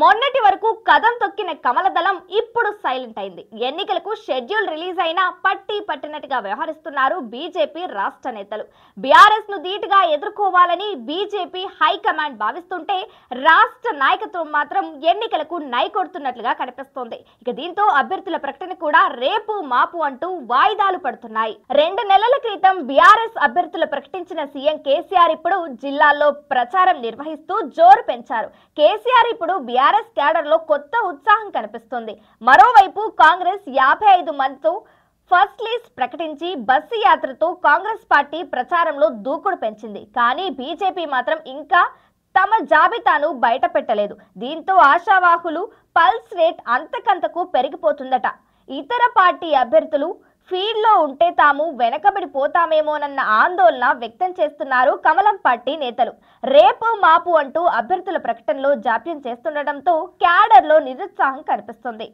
మొన్నటి వరకు కథం తొక్కిన కమల దళం ఇప్పుడు సైలెంట్ అయింది ఎన్నికలకు షెడ్యూల్ రిలీజ్ అయినా పట్టి పట్టినట్టుగా వ్యవహరిస్తున్నారు బీజేపీ రాష్ట్ర నేతలు బీఆర్ఎస్ ను ధీటుగా ఎదుర్కోవాలని బీజేపీ హైకమాండ్ భావిస్తుంటే రాష్ట్ర నాయకత్వం మాత్రం ఎన్నికలకు నైకొడుతున్నట్లుగా కనిపిస్తోంది ఇక దీంతో అభ్యర్థుల ప్రకటన కూడా రేపు మాపు అంటూ వాయిదాలు పడుతున్నాయి రెండు నెలల క్రితం బీఆర్ఎస్ అభ్యర్థులు ప్రకటించిన సీఎం కేసీఆర్ ఇప్పుడు జిల్లాల్లో ప్రచారం నిర్వహిస్తూ జోరు పెంచారు కేసీఆర్ ఇప్పుడు బీఆర్ బీఆర్ఎస్ క్యాడర్లో కొత్త ఉత్సాహం కనిపిస్తుంది మరోవైపు కాంగ్రెస్ యాభై ఐదు మందితో ఫస్ట్ లిస్ట్ ప్రకటించి బస్సు యాత్రతో కాంగ్రెస్ పార్టీ ప్రచారంలో దూకుడు పెంచింది కానీ బీజేపీ మాత్రం ఇంకా తమ జాబితాను బయట పెట్టలేదు దీంతో ఆశావాహులు పల్స్ రేట్ అంతకంతకు పెరిగిపోతుందట ఇతర పార్టీ అభ్యర్థులు లో ఉంటే తాము వెనకబడి పోతామేమోనన్న ఆందోళన వ్యక్తం చేస్తున్నారు కమలం పార్టీ నేతలు రేపు మాపు అంటూ అభ్యర్థుల ప్రకటనలో జాప్యం చేస్తుండటంతో క్యాడర్లో నిరుత్సాహం కనిపిస్తుంది